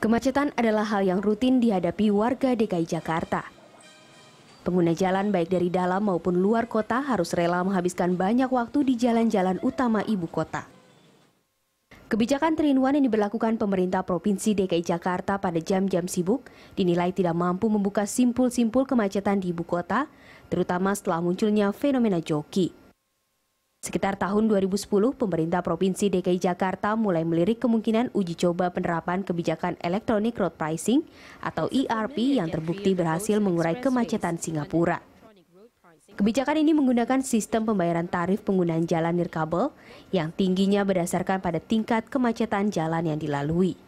Kemacetan adalah hal yang rutin dihadapi warga DKI Jakarta. Pengguna jalan baik dari dalam maupun luar kota harus rela menghabiskan banyak waktu di jalan-jalan utama ibu kota. Kebijakan Trinwan yang diberlakukan pemerintah Provinsi DKI Jakarta pada jam-jam sibuk dinilai tidak mampu membuka simpul-simpul kemacetan di ibu kota, terutama setelah munculnya fenomena joki. Sekitar tahun 2010, pemerintah Provinsi DKI Jakarta mulai melirik kemungkinan uji coba penerapan kebijakan Electronic Road Pricing atau ERP yang terbukti berhasil mengurai kemacetan Singapura. Kebijakan ini menggunakan sistem pembayaran tarif penggunaan jalan nirkabel yang tingginya berdasarkan pada tingkat kemacetan jalan yang dilalui.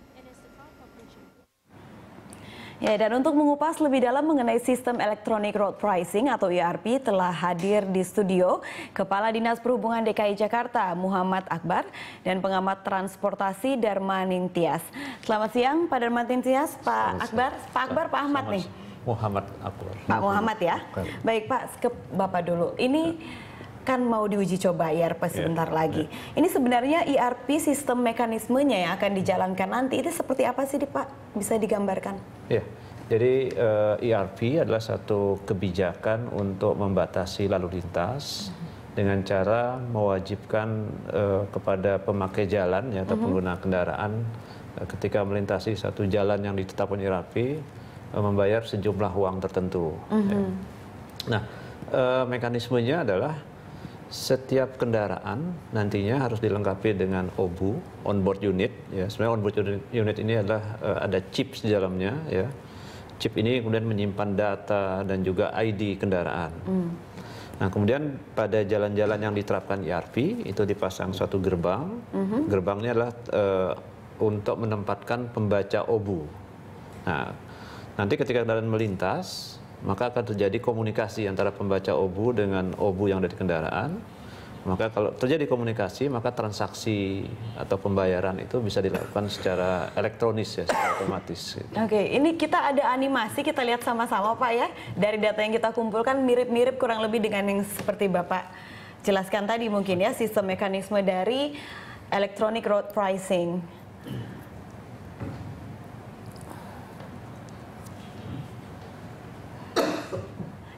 Ya, dan untuk mengupas lebih dalam mengenai sistem electronic road pricing atau ERP telah hadir di studio Kepala Dinas Perhubungan DKI Jakarta Muhammad Akbar dan pengamat transportasi Dharma Nintias. Selamat siang Pak Dharma Nintias, Pak Selamat Akbar, siang. Pak Akbar, Pak Ahmad Selamat nih. Muhammad Akbar. Pak Muhammad ya. Baik Pak, ke Bapak dulu. Ini ya kan mau diuji coba IRP iya, sebentar yeah. lagi. Yeah. Ini sebenarnya IRP sistem mekanismenya yang akan dijalankan nanti itu seperti apa sih, Pak? Bisa digambarkan? Yeah. Jadi uh, adalah satu kebijakan untuk membatasi lalu lintas mm-hmm. dengan cara mewajibkan uh, kepada pemakai jalan ya atau mm-hmm. pengguna kendaraan uh, ketika melintasi satu jalan yang ditetapkan IRP uh, membayar sejumlah uang tertentu. Ya. Mm-hmm. Ya. Nah, uh, mekanismenya adalah setiap kendaraan nantinya harus dilengkapi dengan OBU onboard unit ya sebenarnya onboard unit ini adalah uh, ada chip di dalamnya ya chip ini kemudian menyimpan data dan juga ID kendaraan mm. nah kemudian pada jalan-jalan yang diterapkan ERP itu dipasang suatu gerbang mm-hmm. gerbangnya adalah uh, untuk menempatkan pembaca OBU nah nanti ketika kendaraan melintas maka akan terjadi komunikasi antara pembaca obu dengan obu yang ada di kendaraan. Maka kalau terjadi komunikasi, maka transaksi atau pembayaran itu bisa dilakukan secara elektronis ya, secara otomatis. Gitu. Oke, okay, ini kita ada animasi kita lihat sama-sama Pak ya. Dari data yang kita kumpulkan mirip-mirip kurang lebih dengan yang seperti Bapak jelaskan tadi mungkin ya sistem mekanisme dari electronic road pricing.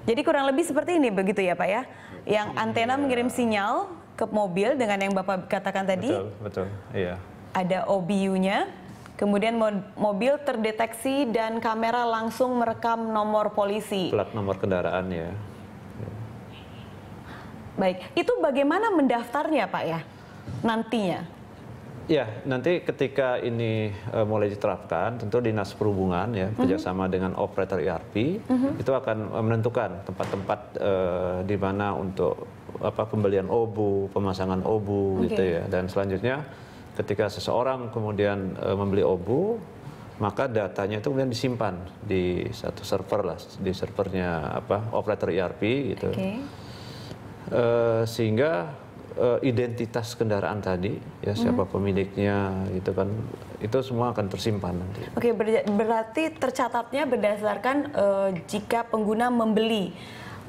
Jadi kurang lebih seperti ini begitu ya Pak ya? Yang antena mengirim iya. sinyal ke mobil dengan yang Bapak katakan tadi. Betul, betul. Iya. Ada OBU-nya. Kemudian mobil terdeteksi dan kamera langsung merekam nomor polisi. Plat nomor kendaraan ya. Baik, itu bagaimana mendaftarnya Pak ya nantinya? Ya, nanti ketika ini uh, mulai diterapkan, tentu dinas perhubungan ya mm -hmm. dengan operator ERP mm -hmm. itu akan e, menentukan tempat-tempat uh, di mana untuk apa pembelian obu, pemasangan obu okay. gitu ya. Dan selanjutnya ketika seseorang kemudian uh, membeli obu, maka datanya itu kemudian disimpan di satu server lah, di servernya apa operator ERP gitu. Okay. Uh, sehingga Eh, identitas kendaraan tadi, ya mhm. siapa -hmm. pemiliknya, gitu kan, itu semua akan tersimpan nanti. Oke, ber berarti tercatatnya berdasarkan uh, jika pengguna membeli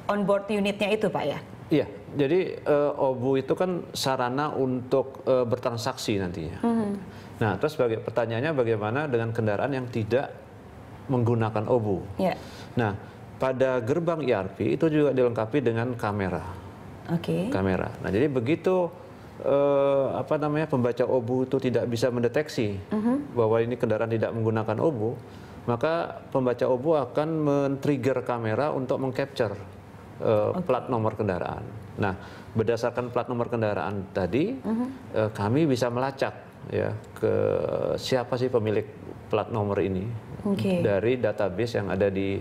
onboard unitnya itu, Pak ya? Iya, jadi uh, eh, OBU itu kan sarana untuk uh, bertransaksi nantinya. -hmm. Nah, terus bagi pertanyaannya bagaimana dengan kendaraan yang tidak menggunakan OBU? Yeah. Nah, pada gerbang ERP itu juga dilengkapi dengan kamera okay. kamera. Nah jadi begitu eh, apa namanya pembaca obu itu tidak bisa mendeteksi uh mm-hmm. -huh. bahwa ini kendaraan tidak menggunakan obu, maka pembaca obu akan men-trigger kamera untuk mengcapture Uh, plat nomor kendaraan. Nah berdasarkan plat nomor kendaraan tadi uh -huh. uh, kami bisa melacak ya ke siapa sih pemilik plat nomor ini okay. dari database yang ada di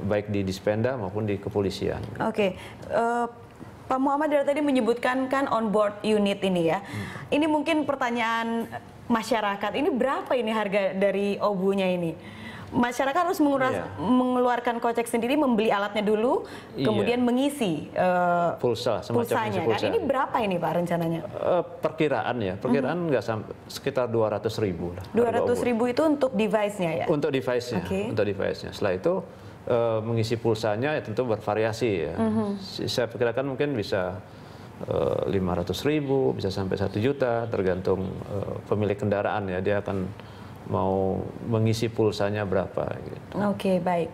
baik di Dispenda maupun di kepolisian. Oke. Okay. Uh eh, Pak Muhammad dari tadi menyebutkan kan on board unit ini ya. Hmm. Ini mungkin pertanyaan masyarakat, ini berapa ini harga dari obunya ini? Masyarakat harus menguras, iya. mengeluarkan kocek sendiri, membeli alatnya dulu, iya. kemudian mengisi uh, pulsa, pulsanya. Kan. Pulsa. Kan ini berapa ini Pak rencananya? Uh, perkiraan ya, perkiraan hmm. nggak mm -hmm. sampai sekitar 200 ribu. Lah, 200 ribu itu untuk device-nya ya? Untuk device-nya, okay. untuk device-nya. Setelah itu uh, mengisi pulsanya ya tentu bervariasi ya. Mm -hmm. Saya perkirakan mungkin bisa eh, lima ratus ribu bisa sampai satu juta tergantung uh, pemilik kendaraan ya dia akan mau mengisi pulsanya berapa. Gitu. Oke okay, baik.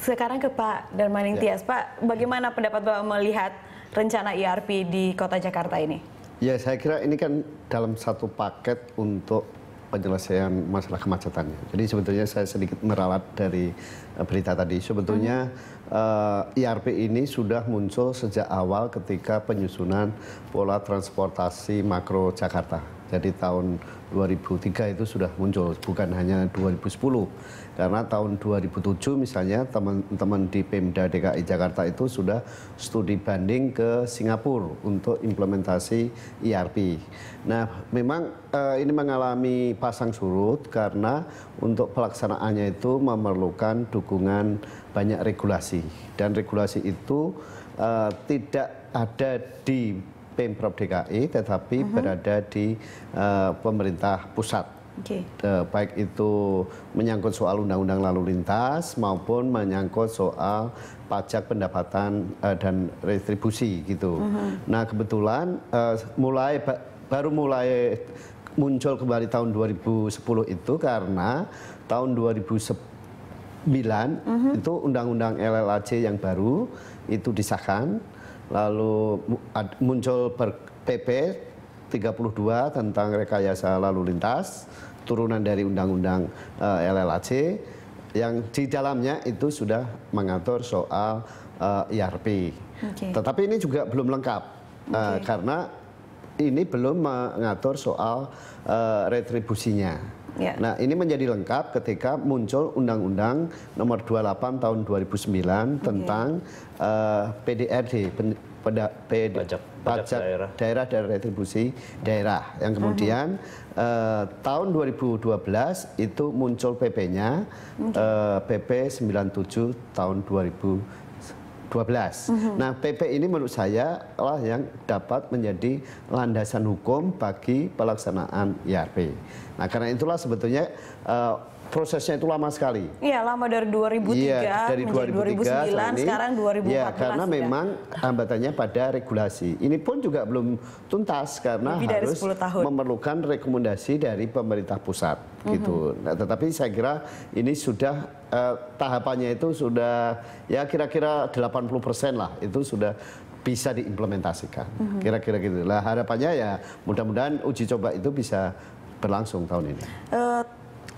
Sekarang ke Pak Darmaning ya. Tias Pak bagaimana pendapat Bapak melihat rencana IRP e di Kota Jakarta ini? Ya saya kira ini kan dalam satu paket untuk penyelesaian masalah kemacetannya. Jadi sebetulnya saya sedikit meralat dari eh, berita tadi. Sebetulnya hmm. Eh, IRP e ini sudah muncul sejak awal ketika penyusunan pola transportasi makro Jakarta. Jadi tahun 2003 itu sudah muncul, bukan hanya 2010. Karena tahun 2007 misalnya teman-teman di Pemda DKI Jakarta itu sudah studi banding ke Singapura untuk implementasi ERP. Nah, memang eh, ini mengalami pasang surut karena untuk pelaksanaannya itu memerlukan dukungan banyak regulasi dan regulasi itu eh, tidak ada di Pemprov DKI tetapi uh mhm. -huh. berada di uh, pemerintah pusat. Okay. Uh, eh, baik itu menyangkut soal undang-undang lalu lintas maupun menyangkut soal pajak pendapatan uh, dan retribusi gitu. Uh mhm. -huh. Nah kebetulan uh, mulai ba baru mulai muncul kembali tahun 2010 itu karena tahun 2010 9 uh -huh. itu undang-undang LLAC yang baru itu disahkan lalu muncul per PP 32 tentang rekayasa lalu lintas turunan dari undang-undang uh, eh, LLAC yang di dalamnya itu sudah mengatur soal uh, eh, IRP. Okay. Tetapi ini juga belum lengkap eh, okay. uh, karena ini belum mengatur soal uh, retribusinya. Yeah. Nah, ini menjadi lengkap ketika muncul Undang-Undang Nomor 28 Tahun 2009 okay. tentang uh, eh, PDRD pen, peda, ped, pajak, pajak, pajak daerah. daerah dan retribusi daerah yang kemudian uh, tahun 2012 itu muncul PP-nya okay. uh, PP 97 tahun 2000 12. Mhm. Nah, PP ini menurut saya lah yang dapat menjadi landasan hukum bagi pelaksanaan IRP. Nah, karena itulah sebetulnya uh, prosesnya itu lama sekali. Iya, lama dari 2003 ya, dari 2003 2009 ini, sekarang 2014. Iya, karena ya. memang hambatannya pada regulasi. Ini pun juga belum tuntas karena Lebih harus tahun. memerlukan rekomendasi dari pemerintah pusat mm -hmm. gitu. Nah, tetapi saya kira ini sudah eh, tahapannya itu sudah ya kira-kira 80% lah itu sudah bisa diimplementasikan. Mhm. Kira-kira mm -hmm. gitu. Lah harapannya ya mudah-mudahan uji coba itu bisa berlangsung tahun ini. Uh,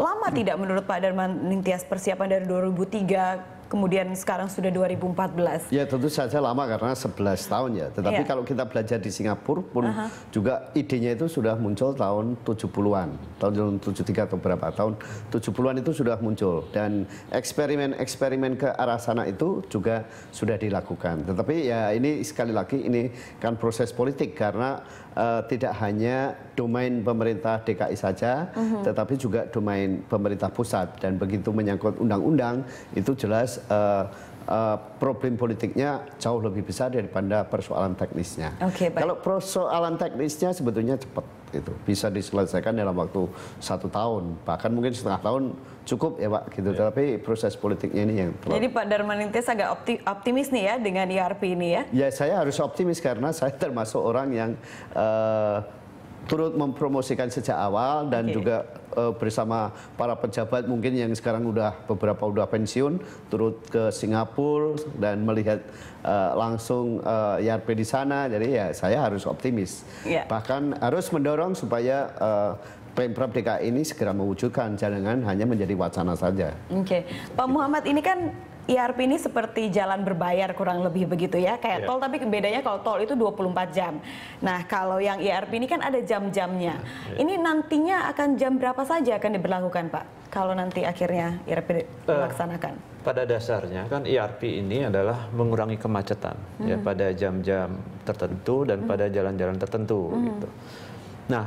lama hmm. tidak menurut Pak Darman Nintias persiapan dari 2003 kemudian sekarang sudah 2014. Ya tentu saja lama karena 11 tahun ya. Tetapi yeah. kalau kita belajar di Singapura pun uh -huh. juga idenya itu sudah muncul tahun 70-an. Tahun 73 atau berapa tahun 70-an itu sudah muncul dan eksperimen-eksperimen ke arah sana itu juga sudah dilakukan. Tetapi ya ini sekali lagi ini kan proses politik karena uh, tidak hanya domain pemerintah DKI saja, uh mhm. -huh. tetapi juga domain pemerintah pusat. Dan begitu menyangkut undang-undang, itu jelas uh, uh, problem politiknya jauh lebih besar daripada persoalan teknisnya. Okay, Kalau persoalan teknisnya sebetulnya cepat gitu, bisa diselesaikan dalam waktu satu tahun, bahkan mungkin setengah tahun cukup ya pak gitu. Yeah. Ya. Tapi proses politiknya ini yang terlalu... jadi Pak Darmanintes agak opti optimis nih ya dengan IRP e ini ya? Ya saya harus optimis karena saya termasuk orang yang uh, turut mempromosikan sejak awal dan okay. juga uh, bersama para pejabat mungkin yang sekarang udah beberapa udah pensiun turut ke Singapura dan melihat uh, langsung uh, eh, YRP di sana jadi ya saya harus optimis yeah. bahkan harus mendorong supaya uh, Pemprov DKI ini segera mewujudkan, jangan hanya menjadi wacana saja. Oke, okay. Pak Muhammad ini kan IRP e ini seperti jalan berbayar kurang lebih begitu ya kayak yeah. tol tapi bedanya kalau tol itu 24 jam. Nah, kalau yang ERP ini kan ada jam-jamnya. Yeah. Iya. Ini nantinya akan jam berapa saja akan diberlakukan, Pak? Kalau nanti akhirnya ERP eh, dilaksanakan. Uh, pada dasarnya kan ERP ini adalah mengurangi kemacetan mm. ya hmm. pada jam-jam tertentu dan mm. pada jalan-jalan tertentu mm. gitu. Nah,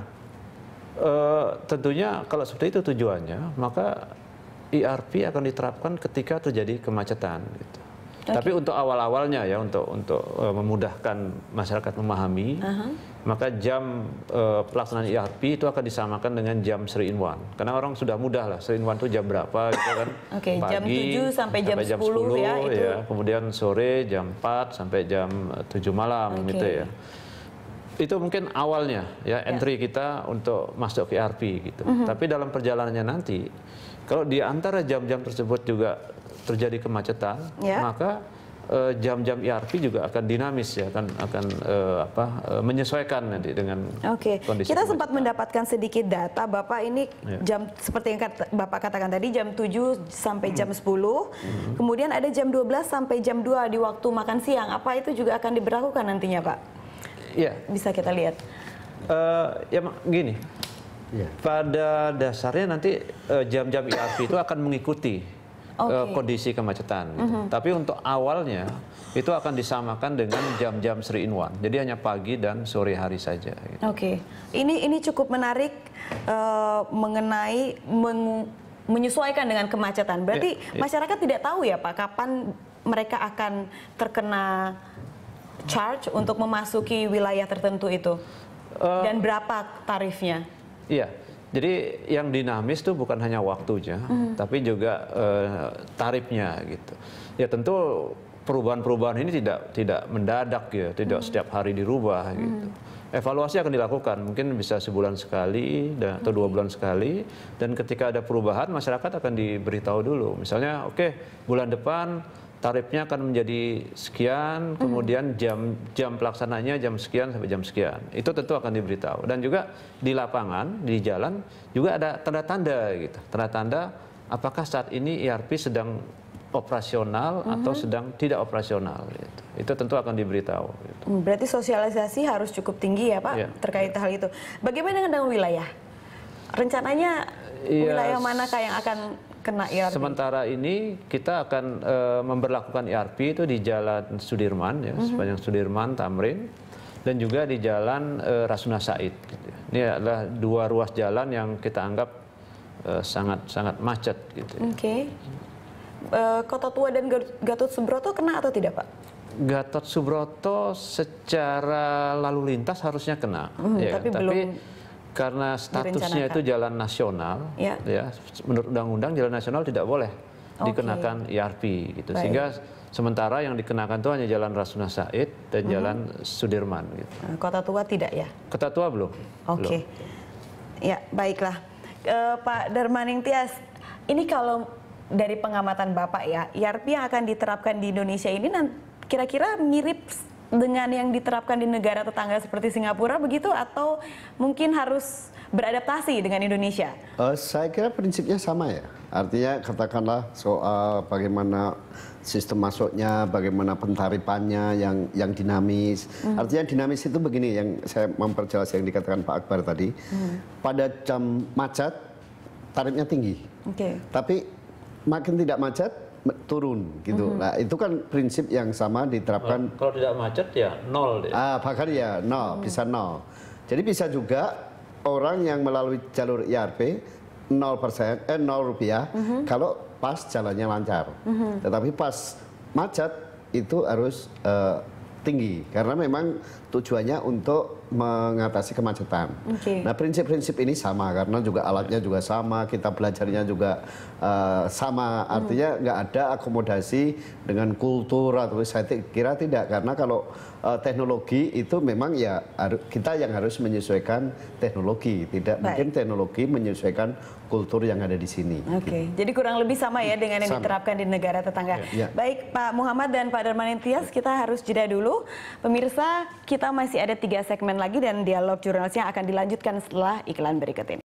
uh, tentunya kalau seperti itu tujuannya, maka ERP akan diterapkan ketika terjadi kemacetan. Gitu. Okay. Tapi untuk awal-awalnya ya untuk untuk uh, memudahkan masyarakat memahami, uh -huh. maka jam uh, pelaksanaan ERP itu akan disamakan dengan jam Sri in Karena orang sudah mudah lah Sri in itu jam berapa gitu kan. Oke, okay, jam 7 sampai jam, sampai jam 10, 10 ya itu. Ya. Kemudian sore jam 4 sampai jam 7 eh, malam okay. gitu ya. Itu mungkin awalnya ya entry ya. kita untuk masuk ke ERP gitu. Uh mhm. -huh. Tapi dalam perjalanannya nanti kalau di antara jam-jam tersebut juga terjadi kemacetan, yeah. maka eh, jam-jam uh, e ERP juga akan dinamis ya akan akan uh, apa uh, menyesuaikan nanti dengan Okay. Kondisi Kita sempat mendapatkan sedikit data Bapak ini yeah. jam seperti yang kata, Bapak katakan tadi jam 7 sampai jam hmm. sepuluh, 10. Mm. Kemudian ada jam 12 sampai jam 2 di waktu makan siang. Apa itu juga akan diberlakukan nantinya, Pak? Iya. Yeah. Bisa kita lihat. Uh, ya gini, Iya. Pada dasarnya nanti eh, jam-jam IRP itu akan mengikuti eh, okay. kondisi kemacetan. Mm -hmm. Tapi untuk awalnya itu akan disamakan dengan jam-jam Sri in Jadi hanya pagi dan sore hari saja. Gitu. Oke, okay. ini ini cukup menarik uh, mengenai meng, menyesuaikan dengan kemacetan. Berarti yeah, yeah. masyarakat tidak tahu ya Pak kapan mereka akan terkena charge untuk memasuki wilayah tertentu itu dan berapa tarifnya? Iya. Jadi yang dinamis itu bukan hanya waktunya, hmm. tapi juga eh, tarifnya gitu. Ya tentu perubahan-perubahan ini tidak tidak mendadak ya, tidak hmm. setiap hari dirubah gitu. hmm. gitu. Evaluasi akan dilakukan, mungkin bisa sebulan sekali atau dua hmm. bulan sekali. Dan ketika ada perubahan, masyarakat akan diberitahu dulu. Misalnya, oke okay, bulan depan tarifnya akan menjadi sekian, hmm. kemudian jam jam pelaksananya jam sekian sampai jam sekian. Itu tentu akan diberitahu. Dan juga di lapangan, di jalan juga ada tanda-tanda gitu. Tanda-tanda apakah saat ini ERP sedang operasional mm-hmm. atau sedang tidak operasional gitu. Itu tentu akan diberitahu gitu. Hmm, berarti sosialisasi harus cukup tinggi ya, Pak, ya, terkait ya. hal itu. Bagaimana dengan wilayah? Rencananya ya, wilayah manakah yang akan kena ERP. Sementara ini kita akan eh, e, memberlakukan ERP itu di Jalan Sudirman ya, mm -hmm. sepanjang Sudirman Tamrin dan juga di Jalan e, Rasuna Said. Gitu. Ya. Ini adalah dua ruas jalan yang kita anggap e, sangat sangat macet gitu. Ya. Oke. Okay. Kota Tua dan Gatot Subroto kena atau tidak, Pak? Gatot Subroto secara lalu lintas harusnya kena. Mm, ya, kan? tapi, tapi belum karena statusnya itu jalan nasional, ya. ya menurut undang-undang jalan nasional tidak boleh okay. dikenakan IRP e gitu. Baik. Sehingga sementara yang dikenakan itu hanya jalan Rasuna Said dan hmm. jalan Sudirman gitu. Eh, kota Tua tidak ya? Kota Tua belum. Oke. Okay. Ya, baiklah. e, Pak Darmaning Tias, ini kalau dari pengamatan Bapak ya, IRP e yang akan diterapkan di Indonesia ini kira-kira mirip dengan yang diterapkan di negara tetangga seperti Singapura begitu atau mungkin harus beradaptasi dengan Indonesia? Uh, saya kira prinsipnya sama ya. Artinya katakanlah soal bagaimana sistem masuknya, bagaimana pentaripannya yang yang dinamis. Hmm. Artinya dinamis itu begini yang saya memperjelas yang dikatakan Pak Akbar tadi. Hmm. Pada jam macet tarifnya tinggi. Okay. Tapi makin tidak macet turun gitu. Mm-hmm. Nah, itu kan prinsip yang sama diterapkan. Kalau tidak macet ya nol. Deh. Ah, bahkan ya nol, mm. bisa nol. Jadi bisa juga orang yang melalui jalur IRP 0% eh nol rupiah mm-hmm. kalau pas jalannya lancar. Mm-hmm. Tetapi pas macet itu harus uh, tinggi karena memang tujuannya untuk mengatasi kemacetan. Okay. Nah prinsip-prinsip ini sama karena juga alatnya juga sama, kita belajarnya juga uh, sama. Artinya hmm. nggak ada akomodasi dengan kultur atau saya kira tidak karena kalau uh, teknologi itu memang ya kita yang harus menyesuaikan teknologi, tidak Baik. mungkin teknologi menyesuaikan kultur yang ada di sini. Oke, okay. gitu. jadi kurang lebih sama ya dengan yang sama. diterapkan di negara tetangga. Ya. Baik Pak Muhammad dan Pak Darmanentias, kita harus jeda dulu. Pemirsa kita kita masih ada tiga segmen lagi dan dialog jurnalisnya akan dilanjutkan setelah iklan berikut ini.